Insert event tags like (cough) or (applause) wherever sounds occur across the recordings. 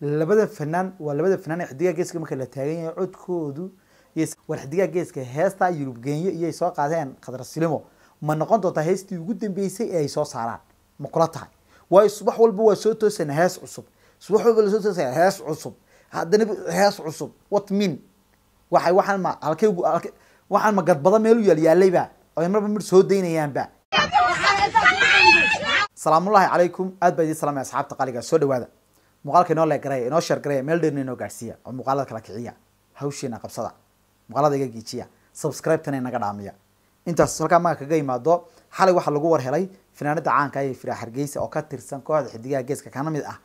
labada fanaan waa labada fanaan ee xidigaha geeska marka la taagan yahay codkoodu war xidigaha geeska heesta yurubgeenyo iyay soo qaadeen khadrasilimo ma noqon doontaa heestii ugu dambeysay ee ay soo saaraan ma kula tahay waayo subax walba waa soo toosana hees cusub subax walba la toosana hees cusub haddana hees cusub what mean waxay waxaan ma halkaygu waxaan ma gadbada meel u yaal yaalayba oo marba mar soo daynayaanba salaamullaahi calaykum aad baa idiin salamaya asxaabta qaliga soo dhawaada muuqaalka inoo leegaraya inoo sheergaraya meel dheerna inoo gaarhsiiya oo muuqaalada kala kiciya hawshiina qabsada muuqaalada iga geejiya subscribe inaga dhaamiya intaas halkaa maga kaga yimaado xalay waxaa lagu war helay fanaanada caanka ee firaa hargeysa oo ka tirsan kooxda xidigaha geeska kana mid ah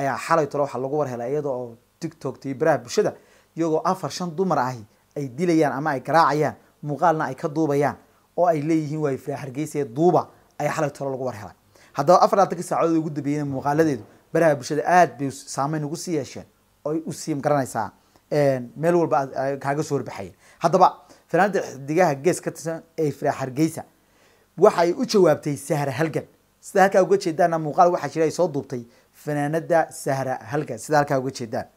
ayaa xalay talo waxaa lagu war helay iyada oo tictok iyo baraha bulshada iyagoo afar shan dumar ahi ay dilayaan ama ay garaacayaan muuqaalna ay ka duubayaan oo ay leeyihiin waay firaa hargeysa ee duuba ayaa xalay talo lagu war helay haddaba afarlaatankii saacadood ugu dambeeyena muuqaaladeedu baraha bulshada aada bay saameyn ugu sii yeesheen oy usii garanaysaa meel walba kaaga soo horbaxayeen haddaba finaanta xidigaha gees ka tirsan ee fira hargeysa waxay u jawaabtay sahra halgan sida halkaa uga jeedaanna muuqaal waxaa jira ay soo duubtay fanaanada sahra halgan sida halkaa uga jeedaan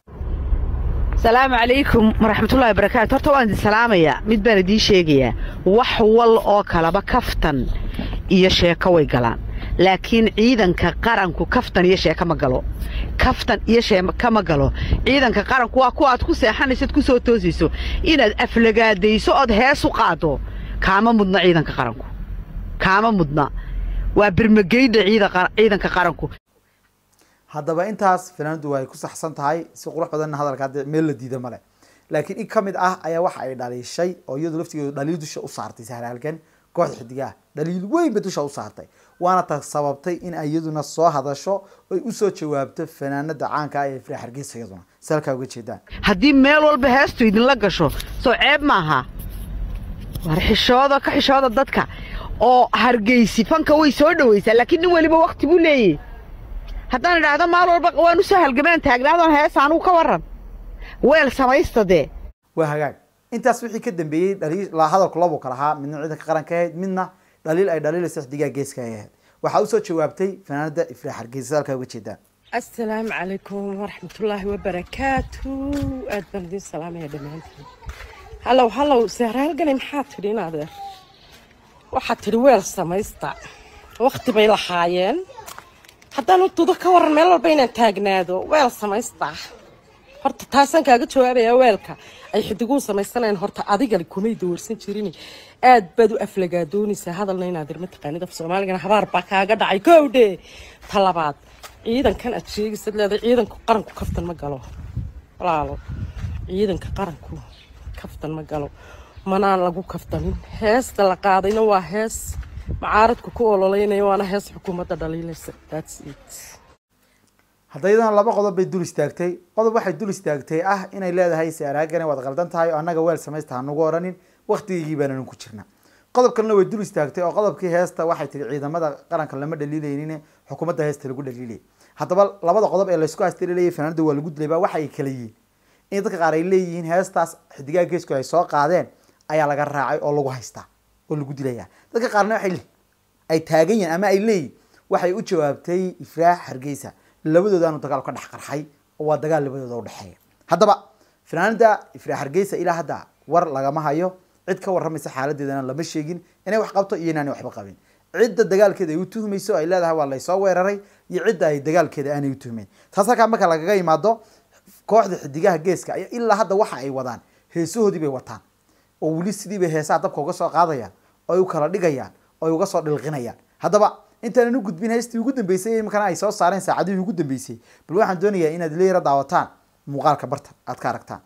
asalaamu calaykum waraxmatullahi barakaatu horta waan idin salaamayaa mid baan idiin sheegayaa wax wal oo kalaba kaftan iyo sheeko way galaan laakiin ciidanka qaranku kaftan iyo shee kama galo kaftan iyo shee kama galo ciidanka qaranku waa kuwaad ku seexanaysid ku soo toosayso inaad aflagaadayso ood hees u qaaddo kaama mudna ciidanka qaranku kaama mudna waa birmageydha ciidanka qaranku haddaba intaas finaandu way ku saxsan tahay si qurux badanna hadalka haddii meel la diida male laakiin in ka mid ah ayaa waxa ay dhaliishay oo iyadu laftigeedu dhaliil dusha u saartay sahlaalkan kooxda xidigaa ah dhaliil weynba dusha u saartay waana ta sababtay in iyaduna soo hadasho ay usoo jawaabto fanaanada caankaa ah ee fira hargeysa iyaduna salkaa uga jeedaan haddii meel walba heestu idinla gasho soo ceeb maaha war xishooda ka xishooda dadka oo hargeysi fanka way soo dhowaysaa laakiin nin weliba wakti buu leeyahy haddaan idhaahdo maal walba waan usoo halgamaan taagnaadoon heesa anugu ka waran weel samaysta dee waa hagaag intaas wixii ka dambeeyey dhaliil laa hadalku labuu kala ahaa midna ciidanka qaranka ahayd midna dhaliil ay dhaliilaysa xdigaa geeska ay ahayd waxaa usoo jawaabtay fanaanada ifraa hargeysa halkaa uga jeedaan assalaamu calaykum waraxmatullaahi wabarakaatu aad baan idiin salaamaya dhammaantiin hallow hallow sehraalgani maxaa tidhi in adeer waxaa tidhi weel samaysta wakti bay lahaayeen haddaanu dudo ka waran meel walba inaan taagnaado weel samaysta horta taasaan kaaga jawaabayaa weelka ay xidiguhu samaysanayn horta adigale kumay doorsan jirin aad baad u aflagaadoonaysaa hadalna inaad ir mataqaanid af soomaaligana habaar baa kaaga dhacay koowdhe talabaad ciidankan aad sheegaysad leedahay ciidanku qaranku kaftan ma galo walaalo ciidanka qaranku kaftan ma galo manaan lagu kaftanin heesta la qaadayna waa hees macaaradku ku ololeynaya waana hees xukuumadda dhaliilaysa that's it haddaydan laba qodob bay dul istaagtay qodob waxay dul istaagtay ah inay leedahay si waad qaldan tahay oo annaga weel samaysta hanugu oranin waktigeygii baananu ku jirna qodob way dul istaagtay oo qodobkii heesta waxay tihi ciidamada qaranka lama dhaliilaynin xukuumadda heesta lagu dhaliilay haddaba labada qodob ee laysku hastililay fanaanada waa lagu dilayba waxay kala yihiin in dadka qaar ay leeyihiin heestaas xidigaha geesku ay soo qaadeen ayaa laga raacay oo lagu haystaa oo lagu dilaya dadka qaarna waa ay taagan yihiin ama ay leeyihin waxay u jawaabtay ifraax hargeysa labadoodaanu dagaal ka dhex qarxay oo waa dagaal labadooda udhexeeya haddaba fanaanada ifraax hargeysa ilaa hadda war lagama hayo cid ka warramaysa xaaladeedana lama sheegin inay wax qabto iyo inaanay waxba qabin cidda dagaalkeeda ay u tuhmayso ay leedahay waa laysoo weeraray iyo cidda ay dagaalkeeda aanay u tuhmayn taas marka lagaga imaado kooxda xidigaha geeska ayaa ilaa hadda waxa ay wadaan heesahoodii bay wataan oo weli sidii bay heesaha dabka uga soo qaadayaan oo ay u kala dhigayaan oo ay uga soo dhilqinayaan haddaba intaanan u gudbin heystii ugu dambeysay imikana ay soo saareen saacadihii ugu dambeysay bal waxaan doonayaa inaad leera daawataan muuqaalka bartan aad ka aragtaan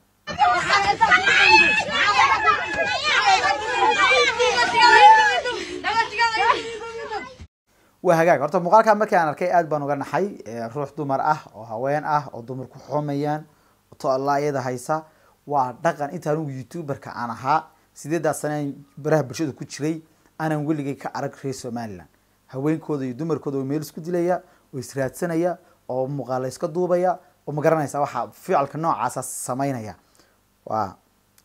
waa hagaag horta muuqaalkaa markii aan arkay aada baan uga naxay ruux dumar ah oo haween ah oo dumar ku xoomayaan to alla iyada haysa waa dhaqan inta anigu youtuberka aan ahaa sideedaa sanaan baraha bulshada ku jiray anaan weligay ka arag reer somalilan haweenkooda iyo dumarkooda way meel isku dilaya oo israadsanaya oo muuqaala iska duubaya oo ma garanaysa waxaa ficilka noocaasa samaynaya waa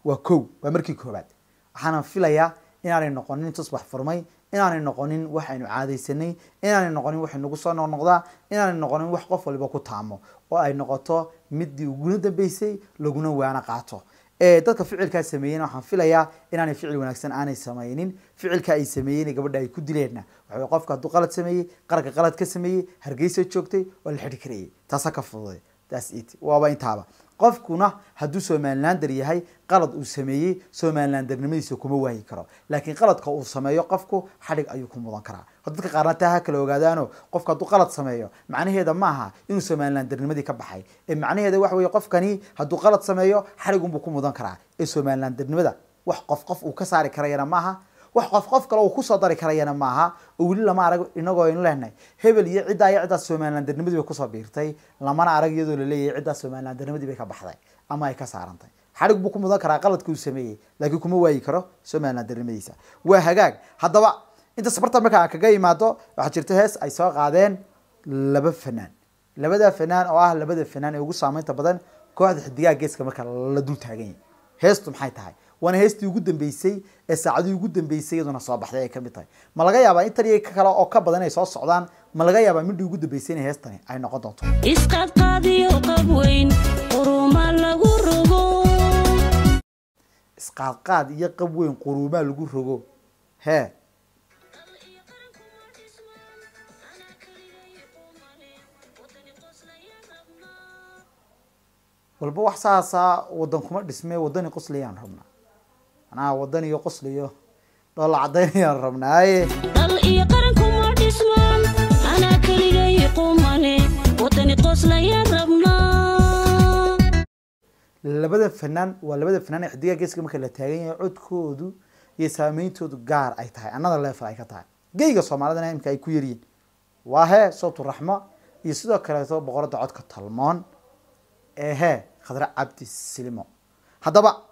waa kow waa markii koobaad waxaana filayaa inaanay noqonin tus wax furmay inaanay noqonin wax aynu caadaysanay inaanay noqonin waxay nagu soo noqnoqdaa inaanay noqonin wax qof waliba ku taamo oo ay noqoto middii uguna dambeysay laguna waana qaato dadka ficilkaa sameeyena waxaan filayaa inaanay ficil wanaagsan aanay samaynin ficilka ay sameeyeen gabadha ay ku dileenna waxaw qofka hadduu qalad sameeyey qaranka qalad ka sameeyey hargeysa joogtay oo la xidhi karayay taasa ka fududay waaba intaaba qofkuna hadduu somalilander yahay qalad uu sameeyey somalilandernimadiisa kuma waayi karo laakiin qaladka uu sameeyo qofku xadhig ayuu ku mudan karaa dadka qaarna taa ha kala ogaadaano qofku hadduu qalad sameeyo macnaheeda maaha inuu somalilandernimadii ka baxay ee macnaheeda waxa weye qofkani hadduu qalad sameeyo xadhigunbuu ku mudan karaa ee somalilandernimada wax qof qof uu ka saari karayana maaha wax qof kale uu kusoo dari karayana maaha oo weli lama arag inagoo aynu lehnahay hebel iyo ciddaa iyo ciddaas somalilandarnimadii bay kusoo biirtay lamana arag iyadoo laleeyahay ciddaas somalilandarnimadii bay ka baxday ama ay ka saarantay xarig buu ku mudan karaa qaladka uu sameeyey laakiin kuma waayi karo somalilandarnimadiisa waa hagaag haddaba inta sabarta marka aan kaga imaado waxaa jirta hees ay soo qaadeen laba fanaan labada fanaan oo ah labada fanaan ee ugu saameynta badan kooxda xidigaha geeska marka la dul taagan yahay heestu maxay tahay waana heestii ugu dambeysay ee saacadii ugu dambeysay iyaduna soo baxday ay ka mid tahay ma laga yaabaa in iyo kale oo ka badan ay soo socdaan ma laga yaabaa midhii ugu dambeysay inay heestani ay noqon doonto isqaadqaad iyo qab weyn quruumaa lagu rogo hee walba wax saasa wadan kuma dhismee wadani qoslayaan rabnaa manaha wadan iyo qosl iyo dhoolla cadaynayaan (laughs) rabnaaye eh. labada fanaan waa labada fanaan ee xidigaha geeska marka la taagan yahay codkoodu iyo saameyntoodu gaar ay tahay another level ay ka tahay geyga soomaalidana imika ay ku yaryihin waahe sobtu raxmo iyo sidoo kaleeto boqoradda codka talmoon ehe khadre cabdi silimo haddaba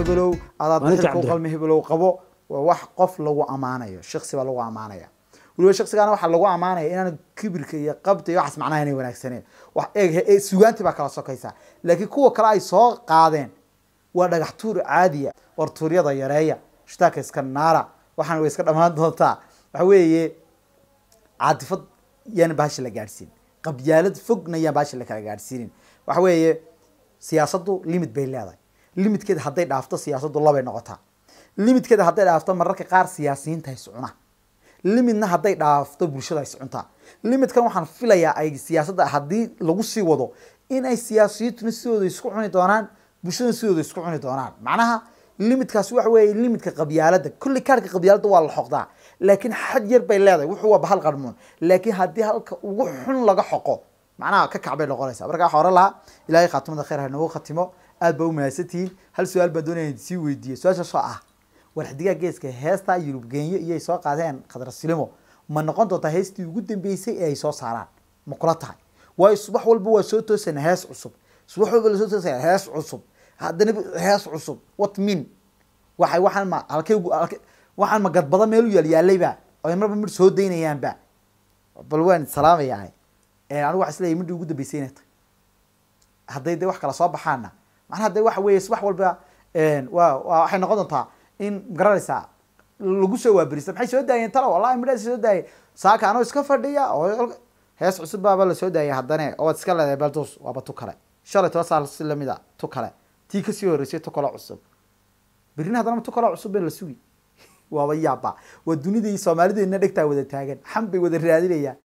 heblow adadqalmi heblow qabo waa wax qof lagu amaanayo shaksi baa lagu ammaanaya waliba shaksigaana waxaa lagu ammaanaya inaan kibirka iyo qabta iyo waxaas macnaha inay wanaagsaneen wax eeg eh, sugaanti baa kala sokaysa laakiin kuwa kale ay soo qaadeen waa dhagax tuur caadiya war tuuryada yareeya shitaaka iska naara waxaana way iska dhammaan doontaa waxa weeye caatifad yaan bahashi la gaadhsiin qabyaalad fogna yaan bahashi la kala gaadhsiinin waxa weeye siyaasaddu limit bay leedahay limidkeeda hadday dhaafto siyaasaddu labay noqotaa limidkeeda hadday dhaafto mararka qaar siyaasiyiinta iscuna limidna hadday dhaafto bulshada iscuntaa limidkan waxaan filayaa ay siyaasadda haddii lagu sii wado inay ay siyaasiyiintuna sidooda isku cuni doonaan bulshaduna sidooda isku cuni doonaan macnaha limidkaas waxa weeye limidka qabyaaladda kulli kaarka qabyaaladda waa la xoqdaa laakiin xad yar bay leedahay wuxuu waa bahal qarmuun laakiin haddii halka ugu xun laga xoqo macnaha ka kacbay bay noqonaysaa markaa waxa hore lahaa ilaahay khaatimada khayr ha khatimo aad baa umahadsantihiin hal su-aal baa doonaya sii weydiiye su-aasha ah war xidigaa geeska heesta yurub geenyo iyoy soo qaadeen khadrasilimo ma noqon doontaa heestii ugu dambeysay ee ay soo saaraan ma kula tahay waayo subax walba waa soo toosana hees cusub subax walba lasoo toosana hees cusub haddana hees cusub what mean waxay waxaan ma halkay waxaan ma gadbada meel u yaalyaalayba oy marba midh soo daynayaanba bal waan salaamayaa anigu waa isleeyahy midhi ugu dambeysayna hadday de wax kala soo baxaana manaa de waxa wey subax walba wa waxay noqon doontaa in magaranaysaa lagu soo waaberista maxay soo daayeen talo wallahi midha soo daayay saaka anoo iska fadhiya oo hees cusub baaba lasoo daayay haddane oo waad iska leedahay beldos waaba tu kale shalay toba saa si lamid a tu kale tii kasii horeysay tu kaloo cusub berina haddana tu kaloo cusub ben la sugi waaba (laughs) yaaba waa dunidai soomaalideenna dhegtaa wada taagan xan bay wada raadinayaan